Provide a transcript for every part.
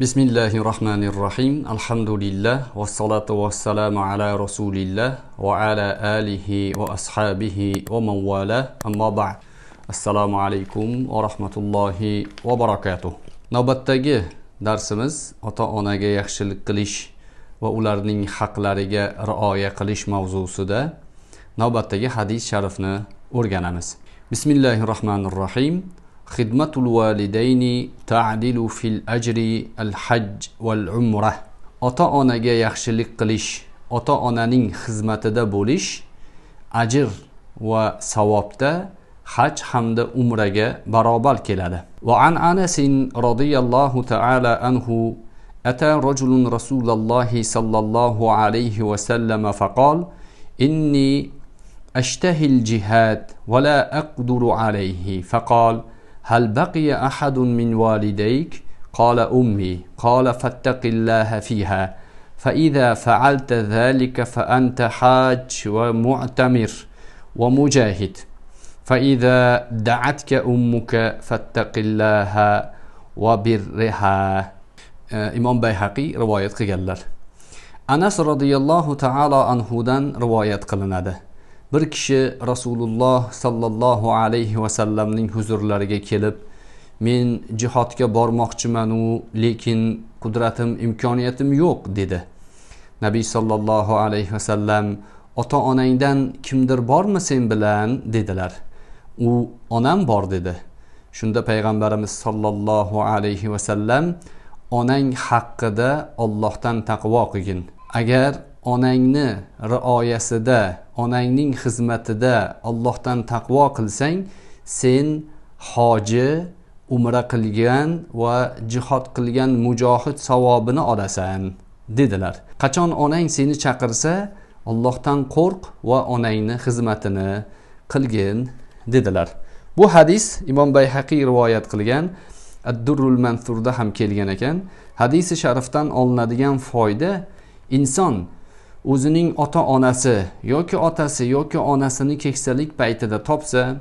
bismillahi rohmanir rohim alhamdulillah vassalatu vassalamu ala rasulillah va ala alihi va ashabihi va manvala ammo ba'd assalomu alaykum va rahmatullohi va barakatuh navbatdagi darsimiz ota onaga yaxshilik qilish va ularning haqlariga rioya qilish mavzusida navbatdagi hadis sharifni o'rganamiz bismillahi rohmanir rohim خدمة الوالدين تعدل في الأجر الحج والعمرة ota onaga yaxshilik qilish ota onaning xizmatida bo'lish ajr va savobda haj hamda umraga barobar keladi وعن أنس رضي الله تعالى عنه أتى رجل رسول الله صلى الله عليه وسلم فقال إني أشتهي الجهاد ولا أقدر عليه فقال هل بقي أحد من والديك؟ قال أمي قال فاتق الله فيها فإذا فعلت ذلك فأنت حاج ومعتمر ومجاهد فإذا دعتك أمك فاتق الله وبرها آه، إمام بيهقي رواية قيلر أنس رضي الله تعالى عنه دان رواية ده. bir kishi rasululloh sollallohu alayhi vasallamning huzurlariga kelib men jihodga bormoqchimanu lekin qudratim imkoniyatim yo'q dedi nabiy sollallohu alayhi vasallam ota onangdan kimdir bormi sen bilan dedilar u onam bor dedi shunda payg'ambarimiz sollallohu alayhi vasallam onang haqida ollohdan taqvo qilgin agar onangni rioyasida onangning xizmatida allohdan taqvo qilsang sen hoji umra qilgan va jihod qilgan mujohid savobini olasan dedilar qachon onang seni chaqirsa ollohdan qo'rq va onangni xizmatini qilgin dedilar bu hadis imom bayhaqiy rivoyat qilgan addurul mansurda ham kelgan ekan hadisi sharifdan olinadigan foyda inson o'zining ota onasi yoki otasi yoki onasini keksalik paytida topsa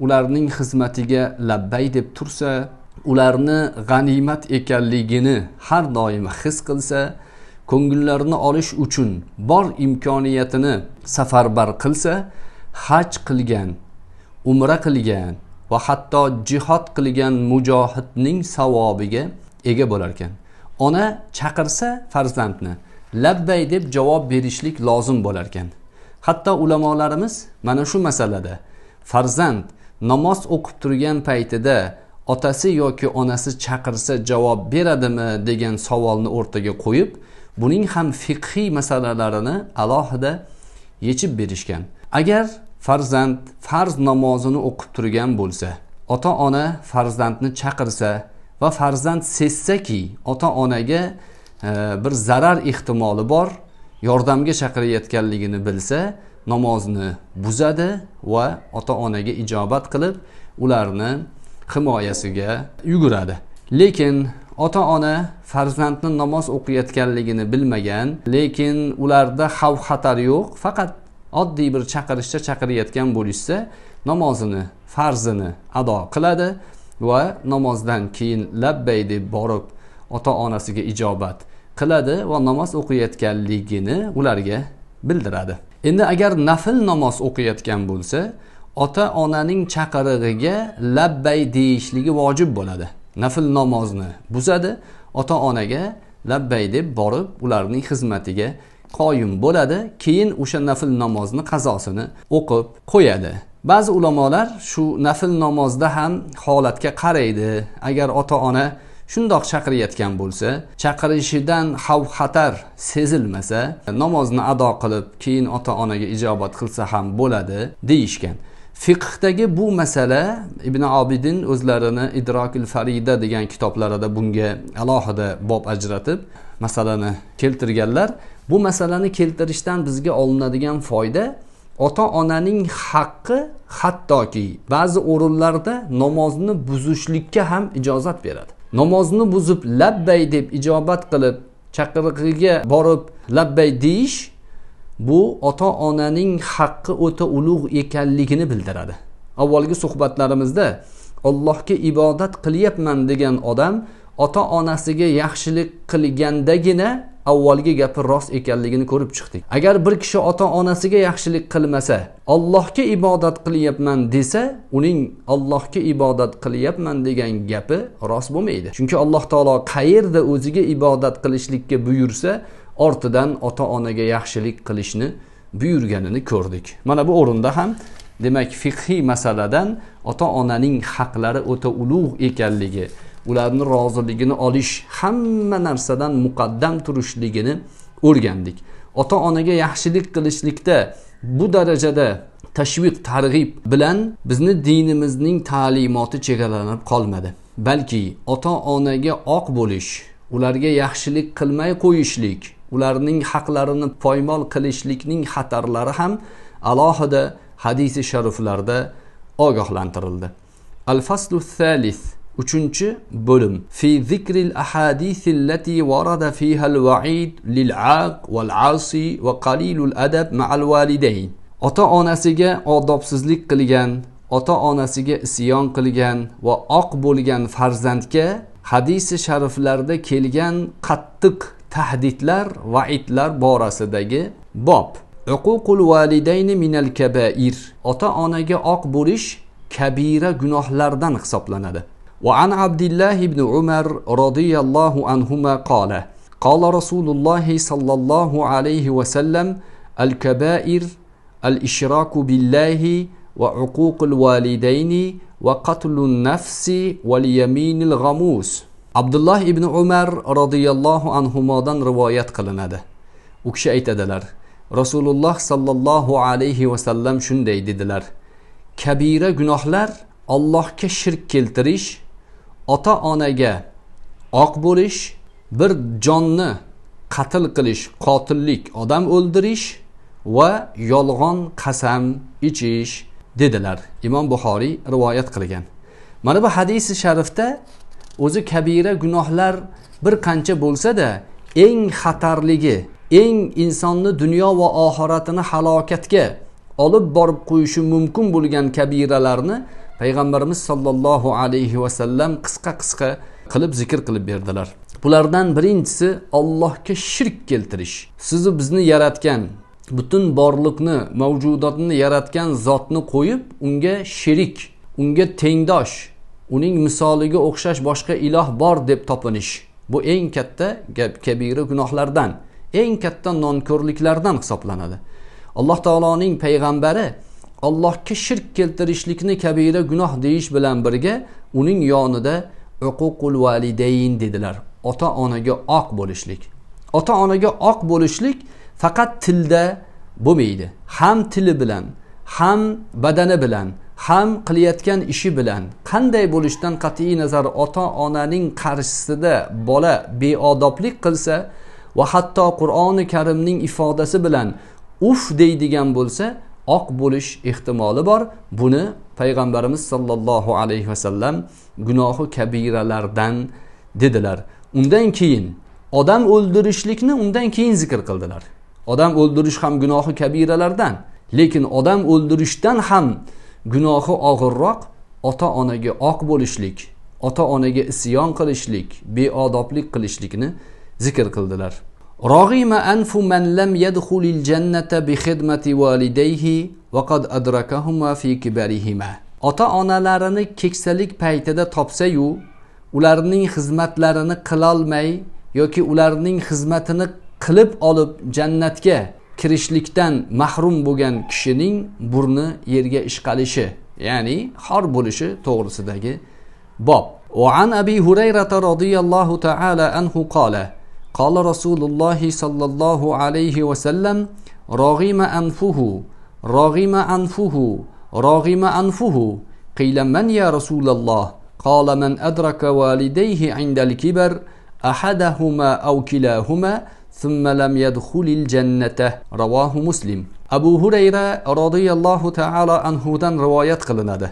ularning xizmatiga labbay deb tursa ularni g'animat ekanligini har doim his qilsa ko'ngillarini olish uchun bor imkoniyatini safarbar qilsa haj qilgan umra qilgan va hatto jihod qilgan mujohidning savobiga ega bo'larkan ona chaqirsa farzandni labbay deb javob berishlik lozim bo'lar ekan hatto ulamolarimiz mana shu masalada farzand namoz o'qib turgan paytida otasi yoki onasi chaqirsa javob beradimi degan savolni o'rtaga qo'yib buning ham fiqhiy masalalarini alohida yechib berishgan agar farzand farz namozini o'qib turgan bo'lsa ota ona farzandni chaqirsa va farzand sezsaki ota onaga bir zarar ehtimoli bor yordamga chaqirayotganligini bilsa namozni buzadi va ota onaga ijobat qilib ularni himoyasiga yuguradi lekin ota ona farzandni namoz o'qiyotganligini bilmagan lekin ularda xavf xatar yo'q faqat oddiy bir chaqirishcha chaqirayotgan bo'lishsa namozini farzini ado qiladi va namozdan keyin labbay deb borib ota onasiga ijobat qiladi va namoz o'qiyotganligini ularga bildiradi endi agar nafl namoz o'qiyotgan bo'lsa ota onaning chaqirig'iga labbay deyishligi vojib bo'ladi nafl namozni buzadi ota onaga labbay deb borib ularning xizmatiga qoyim bo'ladi keyin o'sha nafl namozni qazosini o'qib qo'yadi ba'zi ulamolar shu nafl namozda ham holatga qaraydi agar ota ona shundoq chaqirayotgan bo'lsa chaqirishidan xavf xatar sezilmasa namozni ado qilib keyin ota onaga ijobat qilsa ham bo'ladi deyishgan fiqhdagi bu masala ibn obidin o'zlarini idrokil farida degan kitoblarida bunga alohida bob ajratib masalani keltirganlar bu masalani keltirishdan bizga olinadigan foyda ota onaning haqqi hattoki ba'zi o'rinlarda namozni buzishlikka ham ijozat beradi namozni buzib labbay deb ijobat qilib chaqirig'iga borib labbay deyish bu ota onaning haqqi o'ta ulug' ekanligini bildiradi avvalgi suhbatlarimizda allohga ibodat qilyapman degan odam ota onasiga yaxshilik qilgandagina avvalgi gapi rost ekanligini ko'rib chiqdik agar bir kishi ota onasiga yaxshilik qilmasa allohga ibodat qilyapman desa uning allohga ibodat qilyapman degan gapi rost bo'lmaydi chunki alloh taolo qayerda o'ziga ibodat qilishlikka buyursa ortidan ota onaga yaxshilik qilishni buyurganini ko'rdik mana bu o'rinda ham demak fiqhiy masaladan ota onaning haqlari o'ta ulug' ekanligi ularni roziligini olish hamma narsadan muqaddam turishligini o'rgandik ota onaga yaxshilik qilishlikda bu darajada tashviq targ'ib bilan bizni dinimizning ta'limoti chegaralanib qolmadi balki ota onaga oq bo'lish ularga yaxshilik qilmay qo'yishlik ularning haqlarini poymol qilishlikning xatarlari ham alohida hadisi shariflarda ogohlantirildi al faslu thalith uchinchi bo'lim fi zikril ahadisillati varada fiha vaid lil aq val asi va qalilul adab ma'al validayn ota onasiga odobsizlik qilgan ota onasiga isyon qilgan va oq bo'lgan farzandga hadisi shariflarda kelgan qattiq tahdidlar vaidlar borasidagi bob uququl validayni minal kabair ota onaga oq bo'lish kabira gunohlardan hisoblanadi وعن عبد الله بن عمر رضي الله عنهما قال قال رسول الله صلى الله عليه وسلم الكبائر الإشراك بالله وعقوق الوالدين وقتل النفس واليمين الغموس عبد الله بن عمر رضي الله عنهما دان روايات قلنا ده وكشأيت أدلر رسول الله صلى الله عليه وسلم شن ديد دلر كبيرة جنوحلر الله كشرك كلتريش ota onaga oq bo'lish bir jonni qatl qilish qotillik odam o'ldirish va yolg'on qasam ichish dedilar imom buxoriy rivoyat qilgan mana bu hadisi sharifda o'zi kabira gunohlar bir qancha bo'lsada eng xatarligi eng insonni dunyo va oxiratini halokatga olib borib qo'yishi mumkin bo'lgan kabiralarni payg'ambarimiz sollallohu alayhi vasallam qisqa qisqa qilib zikr qilib berdilar bulardan birinchisi allohga shirk keltirish sizni bizni yaratgan butun borliqni mavjudotni yaratgan zotni qo'yib unga sherik unga tengdosh uning misoliga o'xshash boshqa iloh bor deb topinish bu eng katta kabira gunohlardan eng katta nonko'rliklardan hisoblanadi alloh taoloning payg'ambari allohga shirk keltirishlikni kabira gunoh deyish bilan birga uning yonida uququl valideyn dedilar ota onaga oq bo'lishlik ota onaga oq bo'lishlik faqat tilda bo'lmaydi ham tili bilan ham badani bilan ham qilayotgan ishi bilan qanday bo'lishdan qat'iy nazar ota onaning qarshisida bola beodoblik qilsa va hatto qur'oni karimning ifodasi bilan uf deydigan bo'lsa oq bo'lish ehtimoli bor buni payg'ambarimiz sollallohu alayhi vasallam gunohi kabiralardan dedilar undan keyin odam o'ldirishlikni undan keyin zikr qildilar odam o'ldirish ham gunohi kabiralardan lekin odam o'ldirishdan ham gunohi og'irroq ota onaga oq bo'lishlik ota onaga isyon qilishlik beodoblik qilishlikni zikr qildilar رغم anfu من لم يدخل jannata bi والديه وقد va في adrakahuma ota onalarini keksalik paytida topsayu ularning xizmatlarini qilolmay yoki ularning xizmatini qilib olib jannatga kirishlikdan mahrum bo'lgan kishining burni yerga ishqalishi ya'ni xor bo'lishi to'g'risidagi bob va an abi hurayrata roziyallohu taala anhu qola قال رسول الله صلى الله عليه وسلم راغم أنفه راغم أنفه راغم أنفه قيل من يا رسول الله قال من أدرك والديه عند الكبر أحدهما أو كلاهما ثم لم يدخل الجنة رواه مسلم أبو هريرة رضي الله تعالى عنه دن رواية قلنده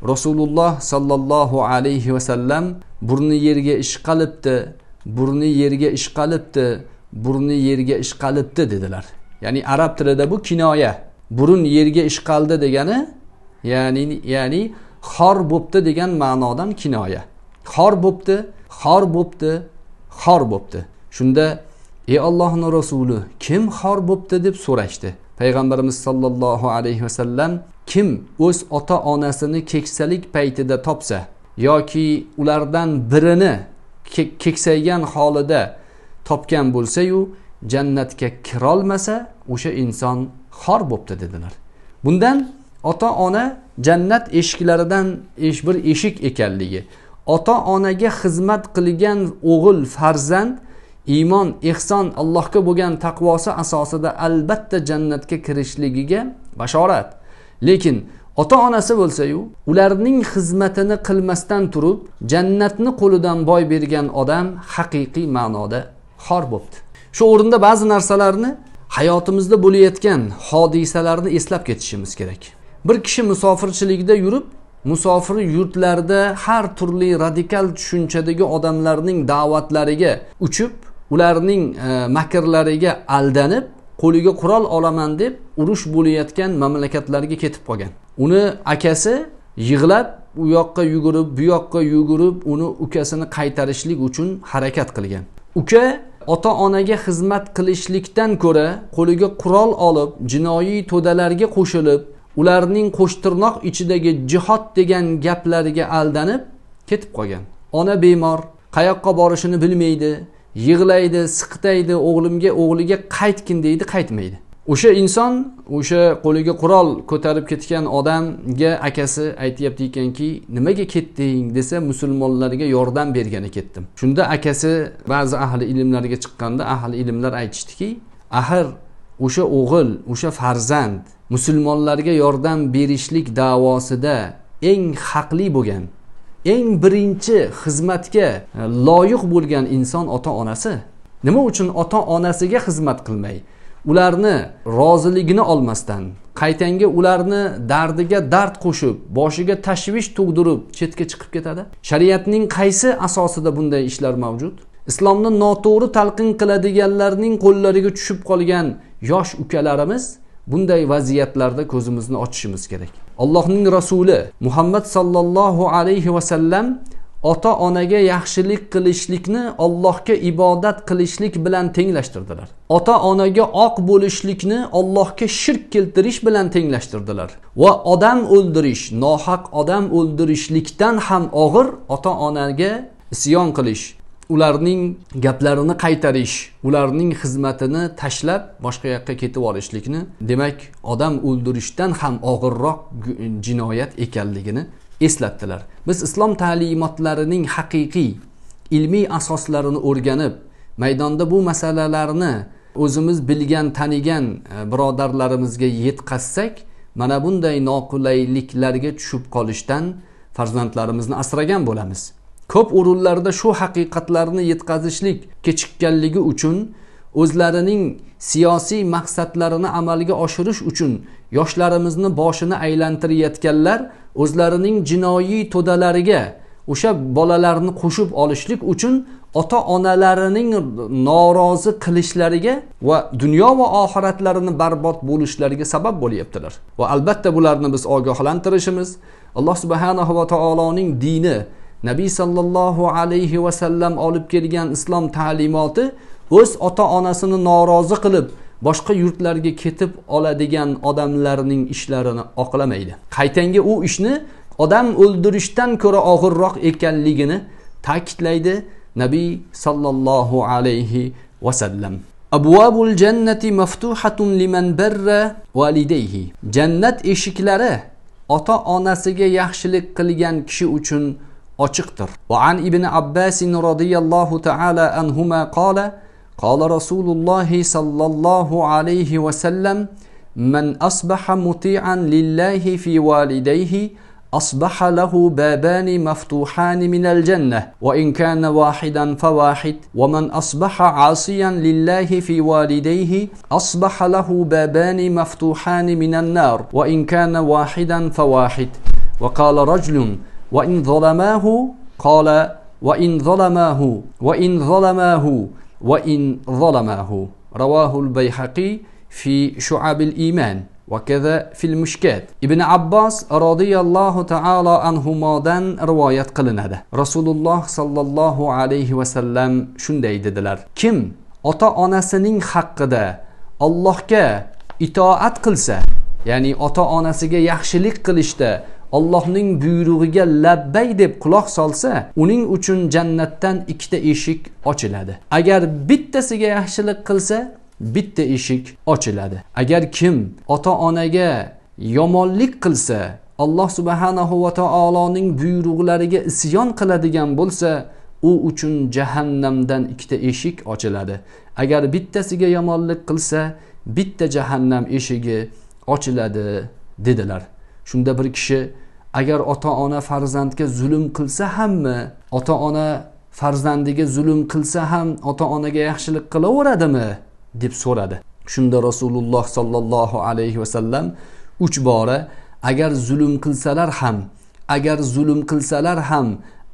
rasululloh sollallohu alayhi vasallam burni yerga ishqalibdi burni yerga ishqalibdi burni yerga ishqalibdi dedilar ya'ni arab tilida bu kinoya burun yerga ishqaldi degani ya'ni ya'ni xor bo'pti degan ma'nodan kinoya xor bo'pti xor bo'pti xor bo'pti shunda ey ollohni rasuli kim xor bo'pti deb so'rashdi payg'ambarimiz sollallohu alayhi vasallam kim o'z ota onasini keksalik paytida topsa yoki ulardan birini keksaygan holida topgan bo'lsayu jannatga kirolmasa o'sha inson xor bo'pti dedilar bundan ota ona jannat eshiklaridan esh bir eshik ekanligi ota onaga xizmat qilgan o'g'il farzand iymon ehson allohga bo'lgan taqvosi asosida albatta jannatga kirishligiga bashorat lekin ota onasi bo'lsayu ularning xizmatini qilmasdan turib jannatni qo'lidan boy bergan odam haqiqiy ma'noda xor bo'pti shu o'rinda ba'zi narsalarni hayotimizda bo'layotgan hodisalarni eslab ketishimiz kerak bir kishi musofirchilikda yurib musofir yurtlarda har turli radikal tushunchadagi odamlarning da'vatlariga uchib ularning e, makrlariga aldanib qo'liga qurol olaman deb urush bo'layotgan mamlakatlarga ketib qolgan uni akasi yig'lab u yoqqa yugurib bu yoqqa yugurib uni ukasini qaytarishlik uchun harakat qilgan uka ota onaga xizmat qilishlikdan ko'ra qo'liga qurol olib jinoiy to'dalarga qo'shilib ularning qo'shtirnoq ichidagi jihod degan gaplariga aldanib ketib qolgan ona bemor qayoqqa borishini bilmaydi yig'laydi siqtaydi o'g'limga o'g'liga qaytgin deydi qaytmaydi o'sha inson o'sha qo'liga qurol ko'tarib ketgan odamga akasi aytyapti ekanki nimaga ketding desa musulmonlarga yordam bergani ketdim shunda akasi ba'zi ahli ilmlarga chiqqanda ahli ilmlar aytishdiki axir o'sha o'g'il o'sha farzand musulmonlarga yordam berishlik davosida eng haqli bo'lgan eng birinchi xizmatga e, loyiq bo'lgan inson ota onasi nima uchun ota onasiga xizmat qilmay ularni roziligini olmasdan qaytanga ularni dardiga dard qo'shib boshiga tashvish tug'dirib chetga chiqib ketadi shariatning qaysi asosida bunday ishlar mavjud islomni noto'g'ri talqin qiladiganlarning qo'llariga tushib qolgan yosh ukalarimiz bunday vaziyatlarda ko'zimizni ochishimiz kerak allohning rasuli muhammad sollallohu alayhi vasallam ota onaga yaxshilik qilishlikni ollohga ibodat qilishlik bilan tenglashtirdilar ota onaga oq bo'lishlikni ollohga shirk keltirish bilan tenglashtirdilar va odam o'ldirish nohaq odam o'ldirishlikdan ham og'ir ota onaga isyon qilish ularning gaplarini qaytarish ularning xizmatini tashlab boshqa yoqqa ketib olishlikni demak odam o'ldirishdan ham og'irroq jinoyat ekanligini eslatdilar biz islom ta'limotlarining haqiqiy ilmiy asoslarini o'rganib maydonda bu masalalarni o'zimiz bilgan tanigan e, birodarlarimizga yetkazsak mana bunday noqulayliklarga tushib qolishdan farzandlarimizni asragan bo'lamiz ko'p o'rinlarda shu haqiqatlarni yetkazishlik kechikkanligi uchun o'zlarining siyosiy maqsadlarini amalga oshirish uchun yoshlarimizni boshini aylantirayotganlar o'zlarining jinoiy to'dalariga o'sha bolalarni qo'shib olishlik uchun ota onalarining norozi qilishlariga va dunyo va oxiratlarini barbod bo'lishlariga sabab bo'lyaptilar va albatta bularni biz ogohlantirishimiz alloh subhanahu va taoloning dini nabiy sollallohu alayhi vasallam olib kelgan islom ta'limoti o'z ota onasini norozi qilib boshqa yurtlarga ketib oladigan odamlarning ishlarini oqlamaydi qaytanga u ishni odam o'ldirishdan ko'ra og'irroq ekanligini ta'kidlaydi nabiy sollallohu alayhi vasallam abvabul jannati maftuhatun liman barra validayhi jannat eshiklari ota onasiga yaxshilik qilgan kishi uchun ochiqdir va an ibn abbasin roziyallohu taala anhuma qala قال رسول الله صلى الله عليه وسلم من أصبح مطيعا لله في والديه أصبح له بابان مفتوحان من الجنة وإن كان واحدا فواحد ومن أصبح عاصيا لله في والديه أصبح له بابان مفتوحان من النار وإن كان واحدا فواحد وقال رجل وإن ظلماه قال وإن ظلماه وإن ظلماه وإن ظلمه رواه البيحقي في شعب الإيمان وكذا في المشكات ابن عباس رضي الله تعالى anhumodan rivoyat qilinadi rasululloh sollallohu alayhi vasallam shunday dedilar kim ota onasining haqqida allohga itoat qilsa ya'ni ota onasiga yaxshilik qilishda allohning buyrug'iga labbay deb quloq solsa uning uchun jannatdan ikkita eshik ochiladi agar bittasiga yaxshilik qilsa bitta eshik ochiladi agar kim ota onaga yomonlik qilsa alloh subhanahu va taoloning buyruqlariga isyon qiladigan bo'lsa u uchun jahannamdan ikkita eshik ochiladi agar bittasiga yomonlik qilsa bitta jahannam eshigi ochiladi dedilar shunda bir kishi agar ota ona farzandga zulm qilsa hammi ota ona farzandiga zulm qilsa ham ota onaga yaxshilik qilaveradimi deb so'radi shunda rasululloh sollallohu alayhi vasallam uch bora agar zulm qilsalar ham agar zulm qilsalar ham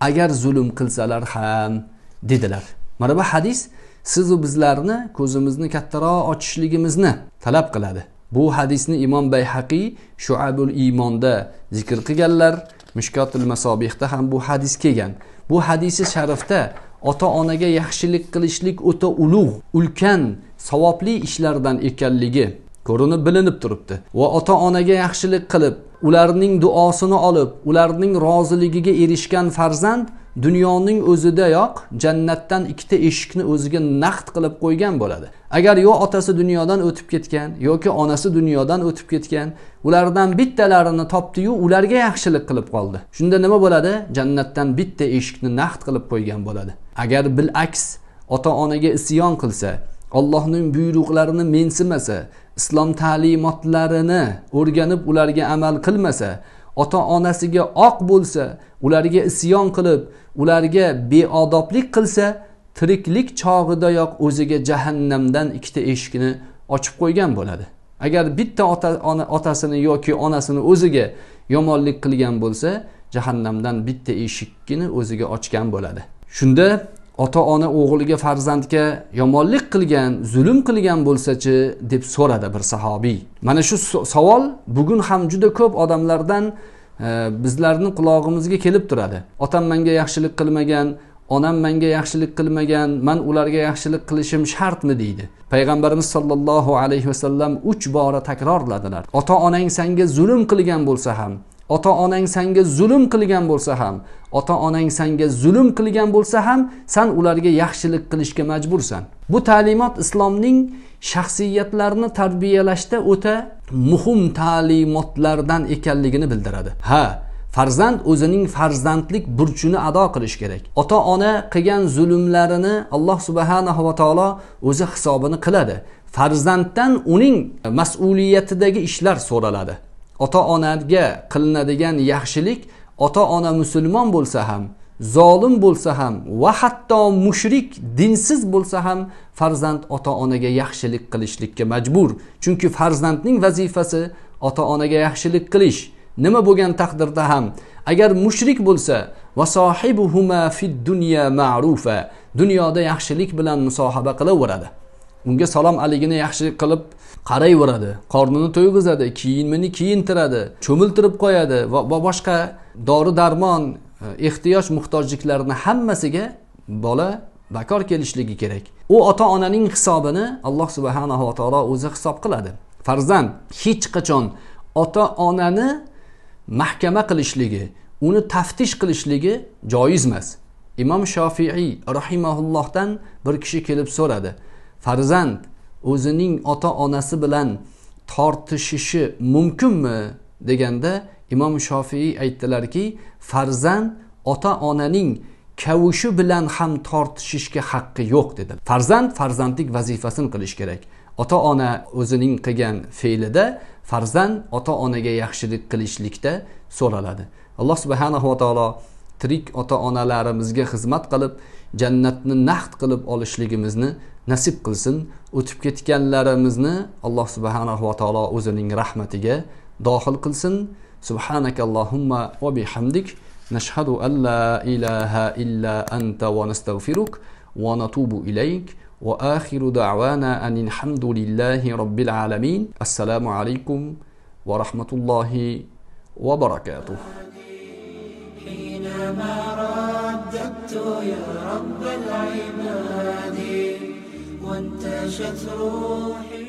agar zulm qilsalar ham dedilar mana bu hadis sizu bizlarni ko'zimizni kattaroq ochishligimizni talab qiladi bu hadisni imom bayhaqiy shuabul iymonda zikr qilganlar mushkotil masobihda ham bu hadis kelgan bu hadisi sharifda ota onaga yaxshilik qilishlik o'ta ulug' ulkan savobli ishlardan ekanligi ko'rinib bilinib turibdi va ota onaga yaxshilik qilib ularning duosini olib ularning roziligiga erishgan farzand dunyoning o'zidayoq jannatdan ikkita eshikni o'ziga naqd qilib qo'ygan bo'ladi agar yo otasi dunyodan o'tib ketgan yoki onasi dunyodan o'tib ketgan ulardan bittalarini topdiyu ularga yaxshilik qilib qoldi shunda nima bo'ladi jannatdan bitta eshikni naqd qilib qo'ygan bo'ladi agar bil aks ota onaga isyon qilsa allohning buyruqlarini mensimasa islom ta'limotlarini o'rganib ularga amal qilmasa ota onasiga oq bo'lsa ularga isyon qilib ularga beodoblik qilsa tiriklik chog'idayoq o'ziga jahannamdan ikkita eshikni ochib qo'ygan bo'ladi agar bitta ota ona, otasini yoki onasini o'ziga yomonlik qilgan bo'lsa jahannamdan bitta eshikni o'ziga ochgan bo'ladi shunda ota ona o'g'liga farzandga yomonlik qilgan zulm qilgan bo'lsachi deb so'radi bir sahobiy mana shu savol bugun ham juda ko'p odamlardan e, bizlarni qulog'imizga kelib turadi otam menga yaxshilik qilmagan onam menga yaxshilik qilmagan man ularga yaxshilik qilishim shartmi deydi payg'ambarimiz sollallohu alayhi vasallam uch bora takrorladilar ota onang senga zulm qilgan bo'lsa ham ota onang sanga zulm qilgan bo'lsa ham ota onang sanga zulm qilgan bo'lsa ham san ularga yaxshilik qilishga majbursan bu ta'limot islomning shaxsiyatlarni tarbiyalashda o'ta muhim ta'limotlardan ekanligini bildiradi ha farzand o'zining farzandlik burchini ado qilish kerak ota ona qilgan zulmlarini alloh subhanahu va taolo o'zi hisobini qiladi farzanddan uning mas'uliyatidagi ishlar so'raladi ota onaga qilinadigan yaxshilik ota ona musulmon bo'lsa ham zolim bo'lsa ham va hatto mushrik dinsiz bo'lsa ham farzand ota onaga yaxshilik qilishlikka majbur chunki farzandning vazifasi ota onaga yaxshilik qilish nima bo'lgan taqdirda ham agar mushrik bo'lsa va sohibuhuma fid dunya ma'rufa dunyoda yaxshilik bilan musohaba qilaveradi unga salom aligini yaxshi qilib qarayveradi qornini to'yg'izadi kiyimini kiyintiradi cho'miltirib qo'yadi va boshqa dori darmon e, ehtiyoj muhtojliklarni hammasiga bola bakor kelishligi kerak u ota onaning hisobini alloh subhanava taolo o'zi hisob qiladi farzand hech qachon ota onani mahkama qilishligi uni taftish qilishligi joiz emas imom shofiiy rahimaullohdan bir kishi kelib so'radi farzand o'zining ota onasi bilan tortishishi mumkinmi deganda imom shofiiy aytdilarki farzand ota onaning kavushi bilan ham tortishishga haqqi yo'q dedi farzand farzandlik vazifasini qilish kerak ota ona o'zining qilgan fe'lida farzand ota onaga yaxshilik qilishlikda so'raladi alloh subhanava taolo tirik ota onalarimizga xizmat qilib jannatni naqd qilib olishligimizni nasib qilsin o'tib ketganlarimizni alloh subhanahu va taolo o'zining rahmatiga dohil qilsin subhanakallohumma va bihamdik nashhadu an la ilaha illa anta va nastag'firuk va natubu ilayk va وآخر دعوانا an الحمد robbil alamin assalomu alaykum va rahmatullohi va وبركاته حينما رددت يا رب العباد وانتشت روحي